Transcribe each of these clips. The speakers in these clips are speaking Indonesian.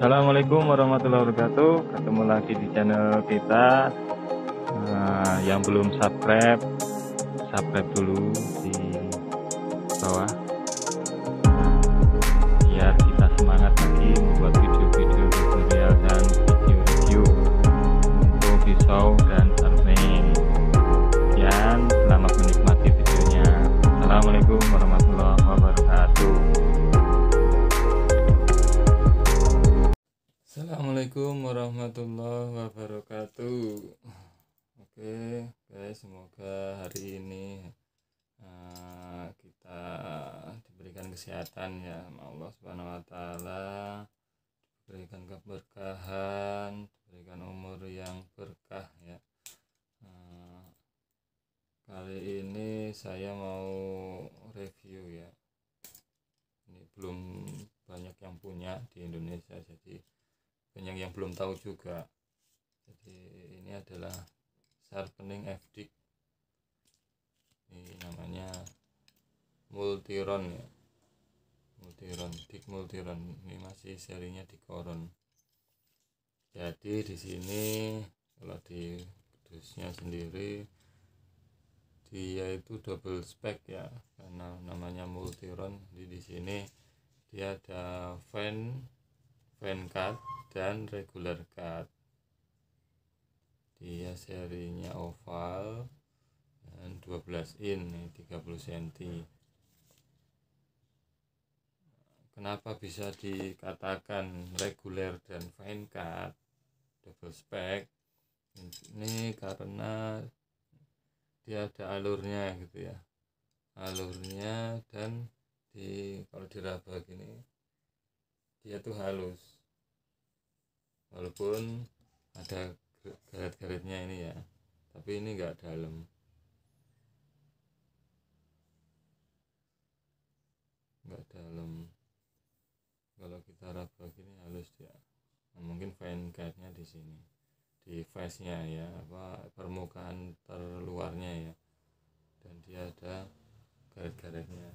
Assalamualaikum warahmatullahi wabarakatuh. Ketemu lagi di channel kita. Nah, yang belum subscribe, subscribe dulu di bawah warahmatullahi wabarakatuh oke okay, guys semoga hari ini uh, kita diberikan kesehatan ya sama Allah subhanahu wa ta'ala diberikan keberkahan diberikan umur yang berkah ya uh, kali ini saya mau banyak yang belum tahu juga jadi ini adalah sharpening FD ini namanya multiron ya multiron dik multiron ini masih serinya di koron jadi di sini kalau di dusnya sendiri dia itu double spec ya karena namanya multiron di di sini dia ada fan Van cut dan regular cut dia serinya oval dan 12 in 30 cm kenapa bisa dikatakan regular dan fine cut double spec ini karena dia ada alurnya gitu ya alurnya dan di kalau diraba gini dia tuh halus walaupun ada garet-garetnya ini ya tapi ini enggak dalam enggak dalam kalau kita raba gini halus dia nah, mungkin fine guide-nya di sini di face-nya ya apa permukaan terluarnya ya dan dia ada garet-garetnya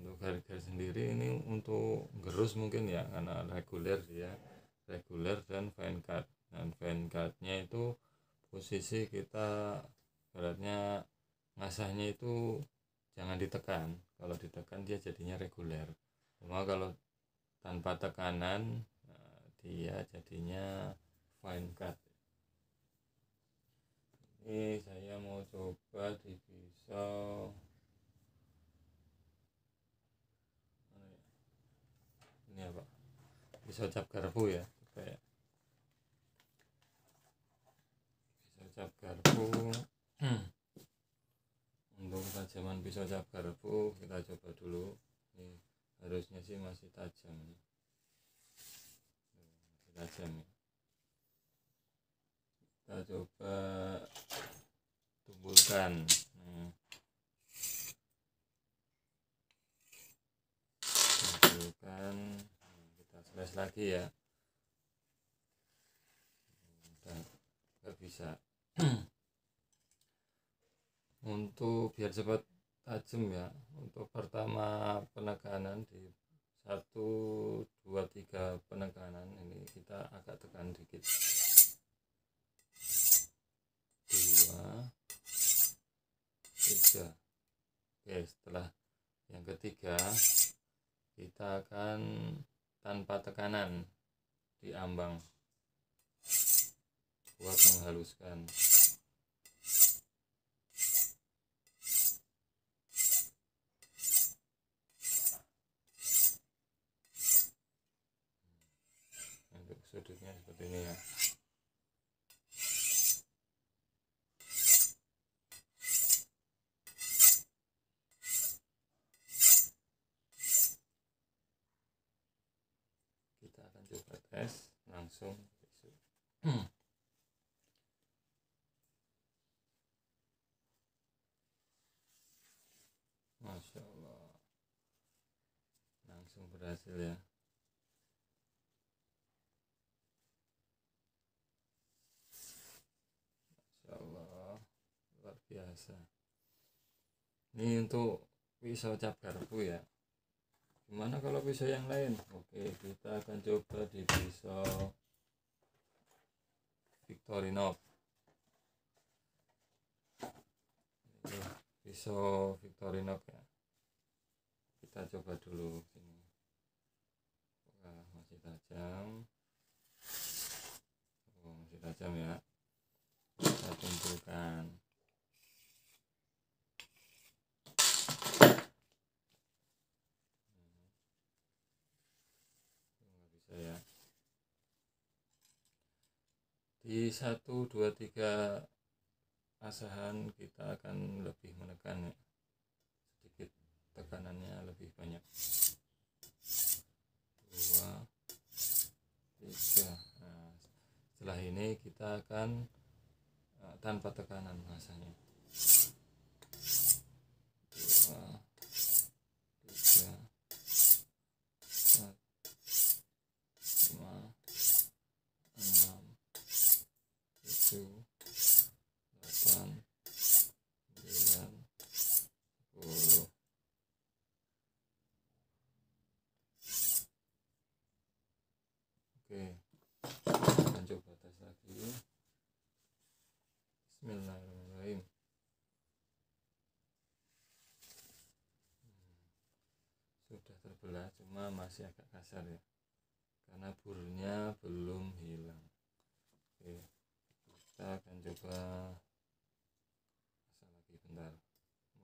untuk harga sendiri ini untuk gerus mungkin ya karena reguler dia ya. reguler dan fan cut dan fan cutnya itu posisi kita beratnya ngasahnya itu jangan ditekan kalau ditekan dia jadinya reguler cuma kalau tanpa tekanan nah, dia jadinya fine cut ini saya mau coba di pisau ini iya, apa bisa cap garpu ya kayak pisau cap garpu untuk tajaman pisau cap garpu kita coba dulu ini harusnya sih masih tajam ini masih tajam ya kita coba tumbulkan iya nggak bisa untuk biar cepat tajam ya untuk pertama penekanan di satu dua tiga penekanan ini kita agak tekan dikit dua tiga oke setelah yang ketiga kita akan tanpa tekanan di ambang buat menghaluskan untuk sudutnya seperti ini ya kita coba tes langsung hmm. Masya Allah langsung berhasil ya Masya Allah luar biasa ini untuk pisau cap garpu ya gimana kalau pisau yang lain oke kita akan coba di pisau Victorinox pisau Victorinox ya kita coba dulu sini Wah, masih tajam oh, masih tajam ya di 1 2 3 asahan kita akan lebih menekan ya. sedikit tekanannya lebih banyak 2 3 nah, setelah ini kita akan uh, tanpa tekanan masanya 7 8 9 10 Oke lanjut batas lagi Bismillahirrahmanirrahim hmm, sudah terbelah cuma masih agak kasar ya karena burunya belum hilang oke kita akan coba asal lagi bentar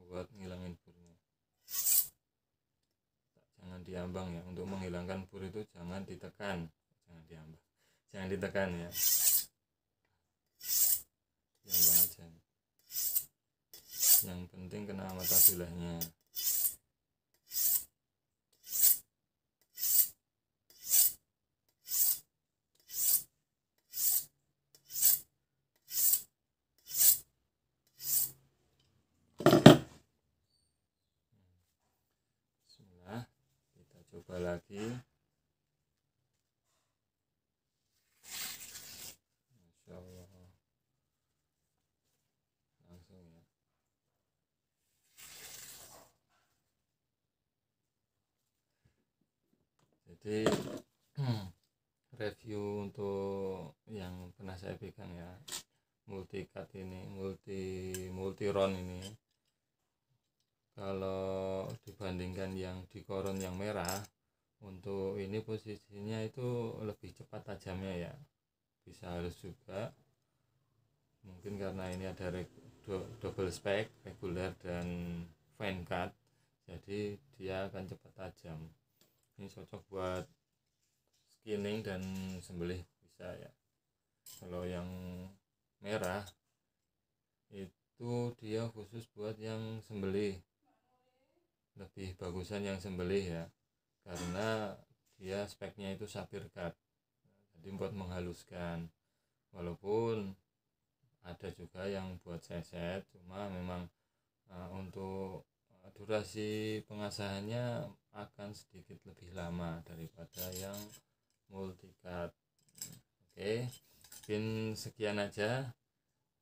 buat ngilangin burnya jangan diambang ya untuk menghilangkan bur itu jangan ditekan jangan diambang jangan ditekan ya diambang aja yang penting kena mata bilahnya coba lagi Masya Allah langsung ya jadi review untuk yang pernah saya pegang ya multi cut ini multi multi ron ini kalau dibandingkan yang di koron yang merah untuk ini posisinya itu lebih cepat tajamnya ya bisa halus juga mungkin karena ini ada double spek reguler dan fan cut jadi dia akan cepat tajam ini cocok buat skinning dan sembelih bisa ya kalau yang merah itu dia khusus buat yang sembelih lebih bagusan yang sembelih ya karena dia speknya itu sapir cut jadi buat menghaluskan walaupun ada juga yang buat seset cuma memang uh, untuk eh, durasi pengasahannya akan sedikit lebih lama daripada yang multi cut oke okay. mungkin sekian aja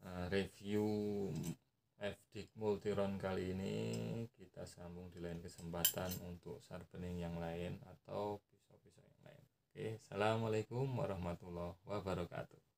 uh, review FDIC Multiron kali ini kita sambung di lain kesempatan untuk sharpening yang lain atau pisau-pisau yang lain. Oke, Assalamualaikum warahmatullahi wabarakatuh.